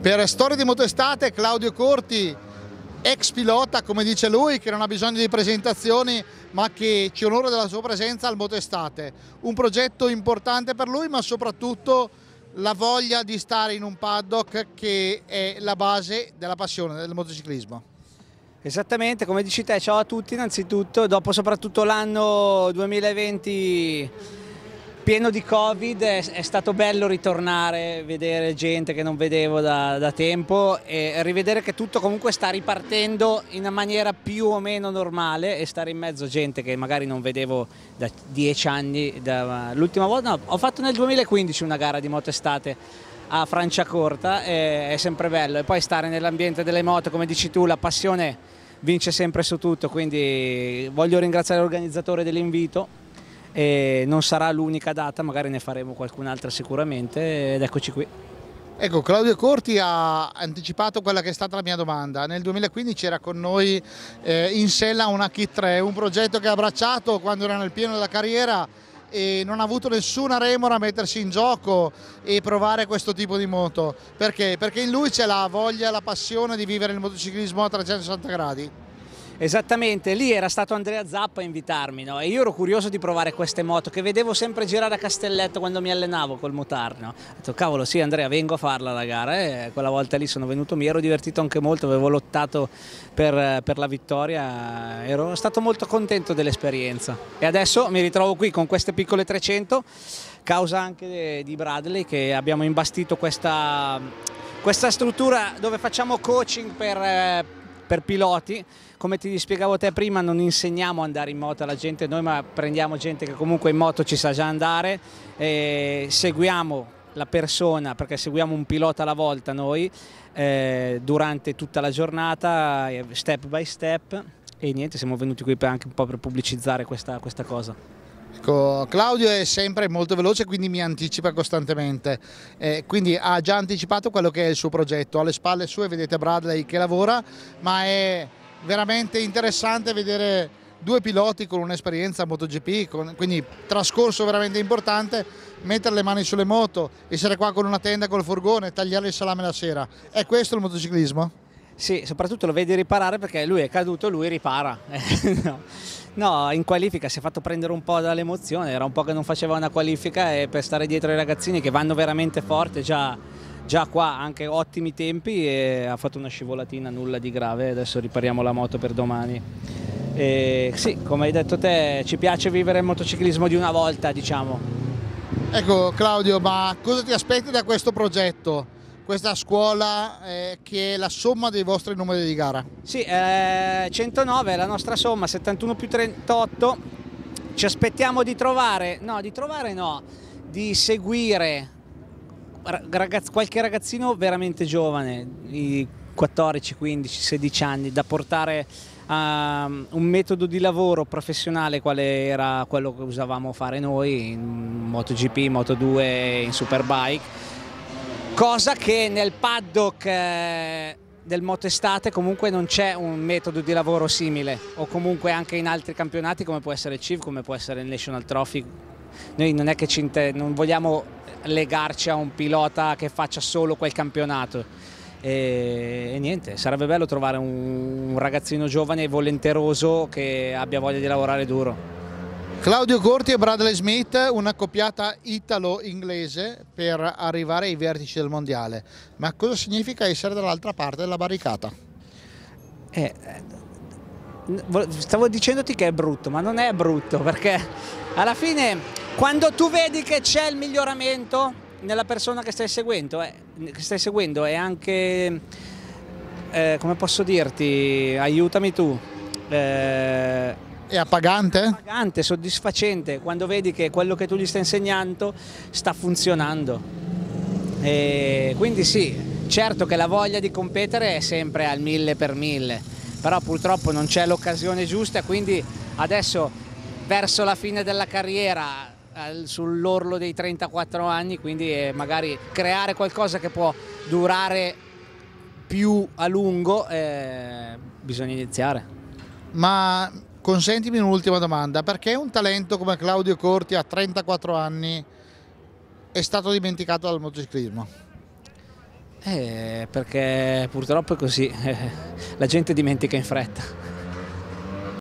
Per Storia di Motestate Claudio Corti, ex pilota come dice lui, che non ha bisogno di presentazioni ma che ci onora della sua presenza al Motestate. Un progetto importante per lui ma soprattutto la voglia di stare in un paddock che è la base della passione del motociclismo. Esattamente, come dici te, ciao a tutti innanzitutto, dopo soprattutto l'anno 2020 pieno di Covid, è, è, stato bello ritornare, vedere gente che non vedevo da, da, tempo e rivedere che tutto comunque sta ripartendo in maniera più o meno normale e stare in mezzo a gente che magari non vedevo da dieci anni. l'ultima volta no, ho fatto nel 2015 una gara di moto estate a Franciacorta, è sempre bello e poi stare nell'ambiente delle moto, come dici tu, la passione vince sempre su tutto, quindi voglio ringraziare l'organizzatore dell'invito e non sarà l'unica data, magari ne faremo qualcun'altra sicuramente ed eccoci qui. Ecco, Claudio Corti ha anticipato quella che è stata la mia domanda. Nel 2015 era con noi eh, in sella una Kit 3, un progetto che ha abbracciato quando era nel pieno della carriera e non ha avuto nessuna remora a mettersi in gioco e provare questo tipo di moto. Perché? Perché in lui c'è la voglia, la passione di vivere il motociclismo a 360 gradi. Esattamente, lì era stato Andrea Zappa a invitarmi no? e io ero curioso di provare queste moto che vedevo sempre girare a Castelletto quando mi allenavo col motarno. Ho detto cavolo sì Andrea vengo a farla la gara e quella volta lì sono venuto, mi ero divertito anche molto, avevo lottato per, per la vittoria, ero stato molto contento dell'esperienza e adesso mi ritrovo qui con queste piccole 300 causa anche di Bradley che abbiamo imbastito questa, questa struttura dove facciamo coaching per per piloti. Come ti spiegavo te prima non insegniamo ad andare in moto alla gente noi ma prendiamo gente che comunque in moto ci sa già andare, seguiamo la persona perché seguiamo un pilota alla volta noi eh, durante tutta la giornata step by step e niente siamo venuti qui anche un po' per pubblicizzare questa, questa cosa. Ecco, Claudio è sempre molto veloce quindi mi anticipa costantemente, eh, quindi ha già anticipato quello che è il suo progetto, alle spalle sue vedete Bradley che lavora ma è veramente interessante vedere due piloti con un'esperienza MotoGP, con, quindi trascorso veramente importante, mettere le mani sulle moto, essere qua con una tenda col furgone, tagliare il salame la sera, è questo il motociclismo? Sì, soprattutto lo vedi riparare perché lui è caduto e lui ripara. no, in qualifica si è fatto prendere un po' dall'emozione, era un po' che non faceva una qualifica e per stare dietro ai ragazzini che vanno veramente forte già, già qua anche ottimi tempi e ha fatto una scivolatina, nulla di grave, adesso ripariamo la moto per domani. E sì, come hai detto te, ci piace vivere il motociclismo di una volta, diciamo. Ecco Claudio, ma cosa ti aspetti da questo progetto? questa scuola eh, che è la somma dei vostri numeri di gara. Sì, eh, 109 è la nostra somma, 71 più 38. Ci aspettiamo di trovare, no, di trovare no, di seguire ragazz qualche ragazzino veramente giovane, di 14, 15, 16 anni, da portare a um, un metodo di lavoro professionale quale era quello che usavamo fare noi in MotoGP, Moto2, in Superbike cosa che nel paddock eh, del moto estate comunque non c'è un metodo di lavoro simile o comunque anche in altri campionati come può essere il Civ, come può essere il National Trophy. Noi non è che ci non vogliamo legarci a un pilota che faccia solo quel campionato. E, e, niente, sarebbe bello trovare un, un ragagazzino giovane e volenteroso che abbia voglia di lavorare duro. Claudio Corti e Bradley Smith, una coppiata italo-inglese per arrivare ai vertici del mondiale. Ma cosa significa essere dall'altra parte della barricata? Eh, eh stavo dicendoti che è brutto, ma non è brutto perché alla fine quando tu vedi che c'è il miglioramento nella persona che stai seguendo, eh, che stai seguendo è anche, eh, come posso dirti, aiutami tu. Eh, è appagante? È appagante, soddisfacente, quando vedi che quello che tu gli stai insegnando sta funzionando. E quindi sì, certo che la voglia di competere è sempre al mille per mille, però purtroppo non c'è l'occasione giusta, quindi adesso verso la fine della carriera sull'orlo dei 34 anni, quindi eh, magari creare qualcosa che può durare più a lungo, eh, bisogna iniziare. Ma Consentimi un'ultima domanda, perché un talento come Claudio Corti a 34 anni è stato dimenticato dal motociclismo? Eh, perché purtroppo è così, la gente dimentica in fretta.